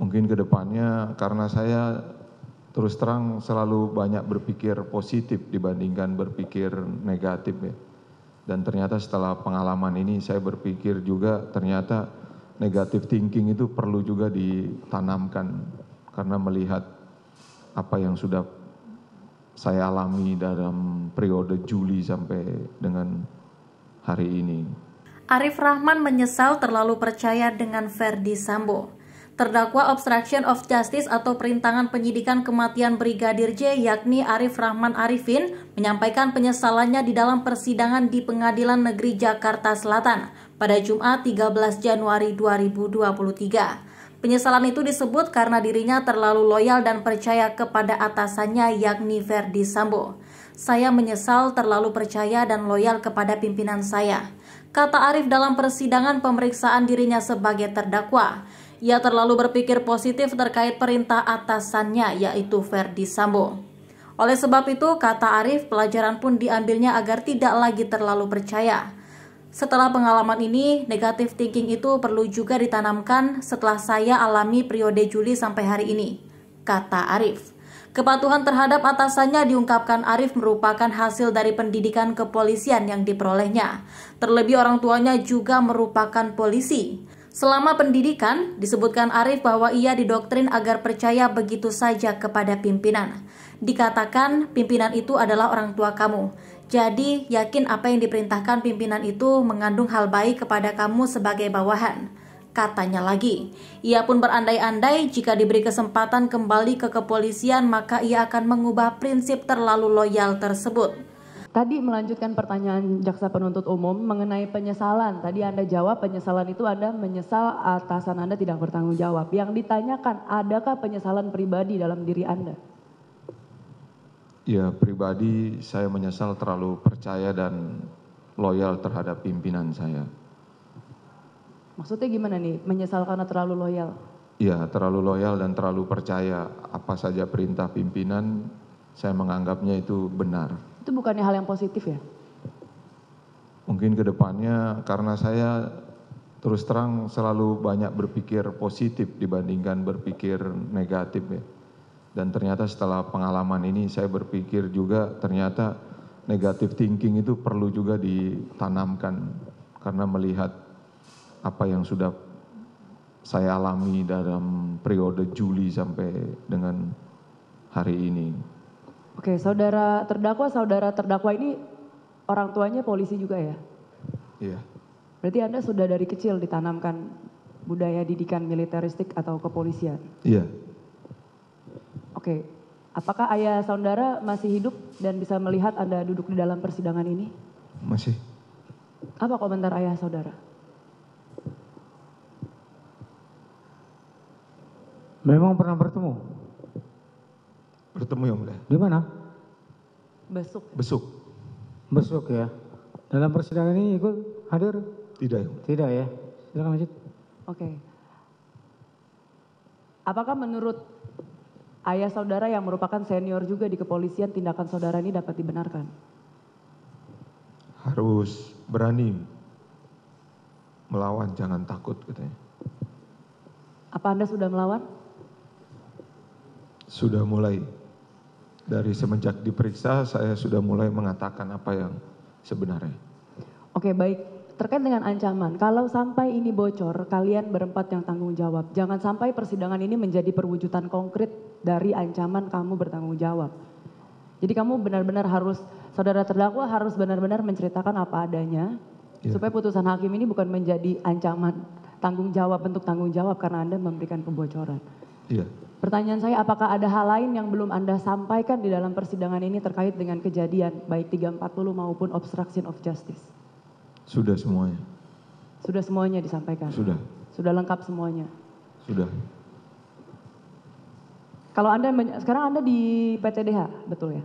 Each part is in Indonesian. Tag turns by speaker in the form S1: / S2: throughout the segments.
S1: mungkin kedepannya karena saya terus terang selalu banyak berpikir positif dibandingkan berpikir negatif ya. Dan ternyata setelah pengalaman ini saya berpikir juga ternyata negatif thinking itu perlu juga ditanamkan karena melihat apa yang sudah saya alami dalam periode Juli sampai dengan hari ini.
S2: Arif Rahman menyesal terlalu percaya dengan Verdi Sambo terdakwa obstruction of justice atau perintangan penyidikan kematian Brigadir J yakni Arif Rahman Arifin menyampaikan penyesalannya di dalam persidangan di Pengadilan Negeri Jakarta Selatan pada Jumat 13 Januari 2023. Penyesalan itu disebut karena dirinya terlalu loyal dan percaya kepada atasannya yakni Verdi Sambo. Saya menyesal terlalu percaya dan loyal kepada pimpinan saya, kata Arif dalam persidangan pemeriksaan dirinya sebagai terdakwa ia terlalu berpikir positif terkait perintah atasannya yaitu Verdi Sambo. Oleh sebab itu, kata Arif, pelajaran pun diambilnya agar tidak lagi terlalu percaya. Setelah pengalaman ini, negatif thinking itu perlu juga ditanamkan setelah saya alami periode Juli sampai hari ini, kata Arif. Kepatuhan terhadap atasannya diungkapkan Arif merupakan hasil dari pendidikan kepolisian yang diperolehnya. Terlebih orang tuanya juga merupakan polisi. Selama pendidikan, disebutkan Arif bahwa ia didoktrin agar percaya begitu saja kepada pimpinan. Dikatakan pimpinan itu adalah orang tua kamu. Jadi, yakin apa yang diperintahkan pimpinan itu mengandung hal baik kepada kamu sebagai bawahan. Katanya lagi, ia pun berandai-andai jika diberi kesempatan kembali ke kepolisian maka ia akan mengubah prinsip terlalu loyal tersebut.
S3: Tadi melanjutkan pertanyaan jaksa penuntut umum mengenai penyesalan. Tadi Anda jawab penyesalan itu Anda menyesal atasan Anda tidak bertanggung jawab. Yang ditanyakan, adakah penyesalan pribadi dalam diri Anda?
S1: Ya, pribadi saya menyesal terlalu percaya dan loyal terhadap pimpinan saya.
S3: Maksudnya gimana nih? Menyesal karena terlalu loyal?
S1: Ya terlalu loyal dan terlalu percaya apa saja perintah pimpinan, saya menganggapnya itu benar
S3: itu bukannya hal yang positif ya
S1: mungkin kedepannya karena saya terus terang selalu banyak berpikir positif dibandingkan berpikir negatif ya dan ternyata setelah pengalaman ini saya berpikir juga ternyata negatif thinking itu perlu juga ditanamkan karena melihat apa yang sudah saya alami dalam periode Juli sampai dengan hari ini
S3: oke saudara terdakwa saudara terdakwa ini orang tuanya polisi juga ya Iya. berarti anda sudah dari kecil ditanamkan budaya didikan militeristik atau kepolisian iya oke apakah ayah saudara masih hidup dan bisa melihat anda duduk di dalam persidangan ini masih apa komentar ayah saudara
S1: memang pernah bertemu ketemu yang mulia. Di mana? Besuk. Besuk. Besuk ya. Dalam persidangan ini ikut hadir? Tidak. Tidak ya. Silakan lanjut. Oke. Okay.
S3: Apakah menurut ayah saudara yang merupakan senior juga di kepolisian tindakan saudara ini dapat dibenarkan?
S1: Harus berani melawan, jangan takut katanya.
S3: Apa Anda sudah melawan?
S1: Sudah mulai dari semenjak diperiksa saya sudah mulai mengatakan apa yang sebenarnya
S3: oke baik terkait dengan ancaman kalau sampai ini bocor kalian berempat yang tanggung jawab jangan sampai persidangan ini menjadi perwujudan konkret dari ancaman kamu bertanggung jawab jadi kamu benar-benar harus saudara terdakwa harus benar-benar menceritakan apa adanya ya. supaya putusan hakim ini bukan menjadi ancaman tanggung jawab bentuk tanggung jawab karena anda memberikan pembocoran. Iya pertanyaan saya apakah ada hal lain yang belum anda sampaikan di dalam persidangan ini terkait dengan kejadian baik tiga maupun obstruction of justice
S1: sudah semuanya
S3: sudah semuanya disampaikan sudah sudah lengkap semuanya sudah kalau anda sekarang anda di PTDH betul ya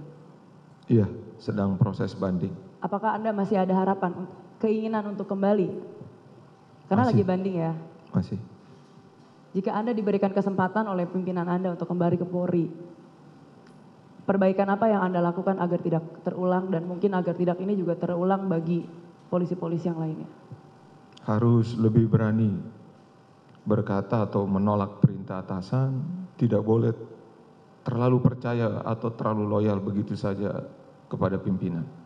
S1: iya sedang proses banding
S3: apakah anda masih ada harapan keinginan untuk kembali karena masih. lagi banding ya masih jika Anda diberikan kesempatan oleh pimpinan Anda untuk kembali ke Polri, perbaikan apa yang Anda lakukan agar tidak terulang dan mungkin agar tidak ini juga terulang bagi polisi-polisi yang lainnya?
S1: Harus lebih berani berkata atau menolak perintah atasan, tidak boleh terlalu percaya atau terlalu loyal begitu saja kepada pimpinan.